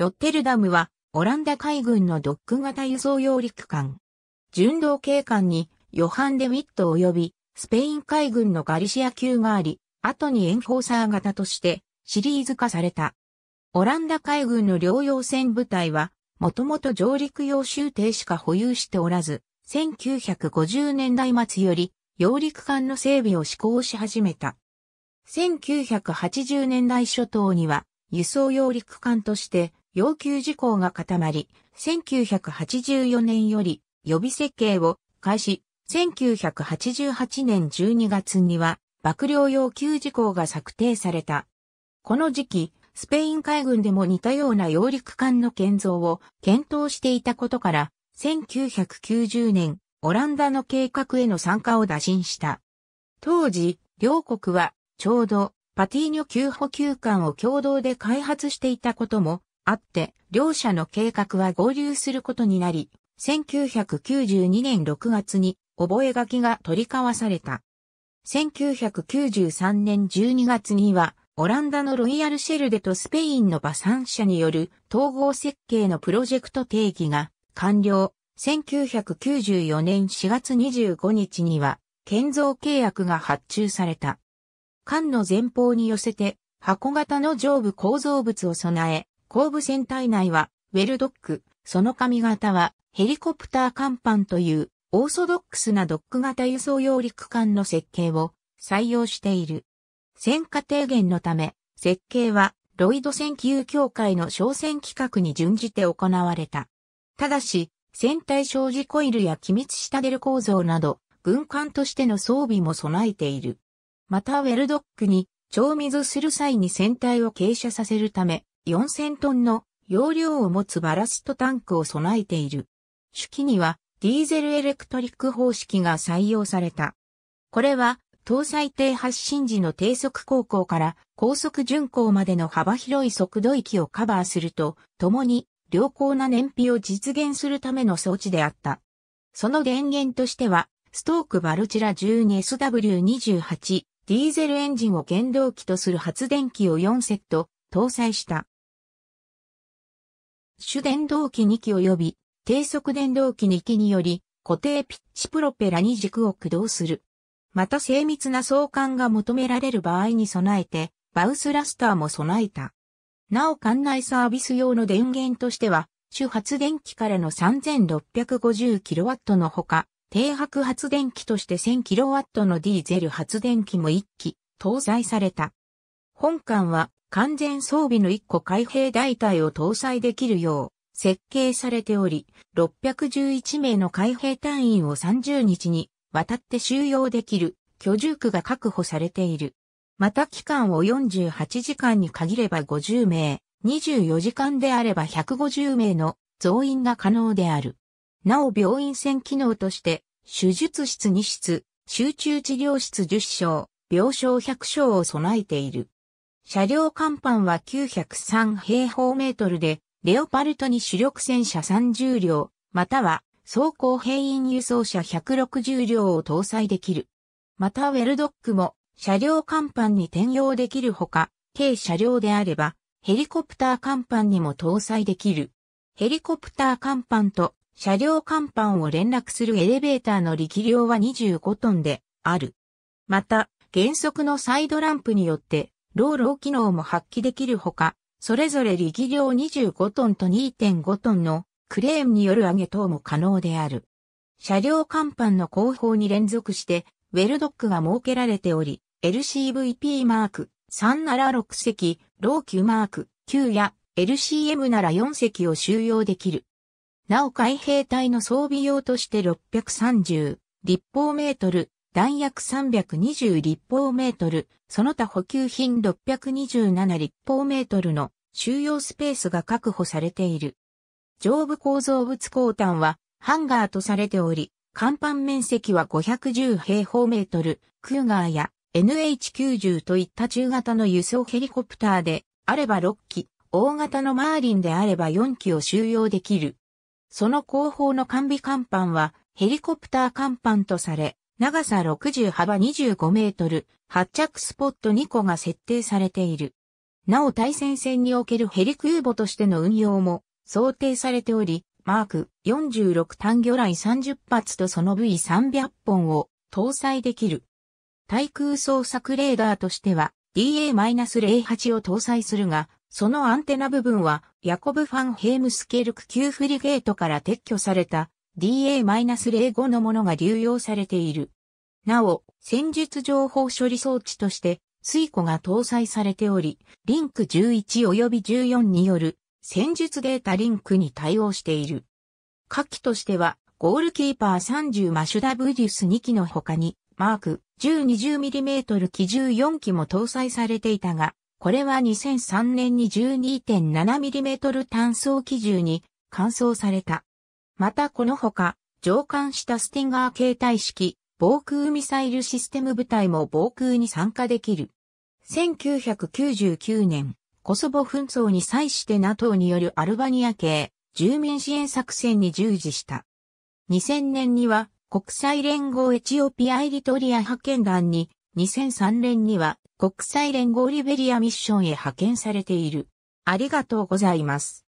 ロッテルダムは、オランダ海軍のドック型輸送揚陸艦。巡道警官に、ヨハン・デ・ウィット及び、スペイン海軍のガリシア級があり、後にエンフォーサー型として、シリーズ化された。オランダ海軍の両用船部隊は、もともと上陸用集艇しか保有しておらず、1950年代末より、揚陸艦の整備を施行し始めた。1980年代初頭には、輸送揚陸艦として、要求事項が固まり、1984年より予備設計を開始、1988年12月には幕僚要求事項が策定された。この時期、スペイン海軍でも似たような揚陸艦の建造を検討していたことから、1990年、オランダの計画への参加を打診した。当時、両国は、ちょうど、パティーニョ級補給艦を共同で開発していたこともあって、両者の計画は合流することになり、1992年6月に覚書が取り交わされた。1993年12月には、オランダのロイヤルシェルデとスペインのバサン社による統合設計のプロジェクト定義が完了。1994年4月25日には、建造契約が発注された。艦の前方に寄せて、箱型の上部構造物を備え、後部船体内はウェルドック、その髪型はヘリコプター甲板というオーソドックスなドック型輸送用陸艦の設計を採用している。戦火低減のため、設計はロイド船級協会の商船規格に準じて行われた。ただし、船体障子コイルや機密下出る構造など、軍艦としての装備も備えている。またウェルドックに、超水する際に船体を傾斜させるため、4000トンの容量を持つバラストタンクを備えている。主機にはディーゼルエレクトリック方式が採用された。これは搭載艇発進時の低速航行から高速巡航までの幅広い速度域をカバーすると、共に良好な燃費を実現するための装置であった。その電源としては、ストークバルチラ 12SW28 ディーゼルエンジンを原動機とする発電機を4セット搭載した。主電動機2機及び低速電動機2機により固定ピッチプロペラに軸を駆動する。また精密な相関が求められる場合に備えてバウスラスターも備えた。なお館内サービス用の電源としては主発電機からの 3650kW のほか低白発電機として 1000kW のディーゼル発電機も1機搭載された。本館は完全装備の1個開閉大隊を搭載できるよう設計されており、611名の開閉隊員を30日に渡って収容できる居住区が確保されている。また期間を48時間に限れば50名、24時間であれば150名の増員が可能である。なお病院船機能として、手術室2室、集中治療室10床、病床100床を備えている。車両甲板は903平方メートルで、レオパルトに主力戦車30両、または装甲兵員輸送車160両を搭載できる。またウェルドックも車両甲板に転用できるほか、軽車両であればヘリコプター甲板にも搭載できる。ヘリコプター甲板と車両甲板を連絡するエレベーターの力量は25トンである。また、原則のサイドランプによってローロー機能も発揮できるほか、それぞれ力量25トンと2.5トンのクレーンによる上げ等も可能である。車両甲板の後方に連続して、ウェルドックが設けられており、LCVP マーク3なら6隻、ロー級マーク9や LCM なら4隻を収容できる。なお海兵隊の装備用として630立方メートル弾薬320立方メートル、その他補給品627立方メートルの収容スペースが確保されている。上部構造物交炭はハンガーとされており、甲板面積は510平方メートル、クーガーや NH90 といった中型の輸送ヘリコプターであれば6機、大型のマーリンであれば4機を収容できる。その後方の完備甲板はヘリコプター甲板とされ、長さ60幅25メートル、発着スポット2個が設定されている。なお対戦線におけるヘリ空母としての運用も想定されており、マーク46単魚雷30発とその V300 本を搭載できる。対空捜索レーダーとしては DA-08 を搭載するが、そのアンテナ部分はヤコブ・ファンヘームスケルク級フリゲートから撤去された DA-05 のものが流用されている。なお、戦術情報処理装置として、水庫が搭載されており、リンク11及び14による戦術データリンクに対応している。下記としては、ゴールキーパー30マシュダブリュス2機の他に、マーク 1020mm 機14機も搭載されていたが、これは2003年に 12.7mm 単装機銃に換装された。またこのほか、上官したスティンガー形態式、防空ミサイルシステム部隊も防空に参加できる。1999年、コソボ紛争に際して NATO によるアルバニア系住民支援作戦に従事した。2000年には国際連合エチオピア・エリトリア派遣団に、2003年には国際連合リベリアミッションへ派遣されている。ありがとうございます。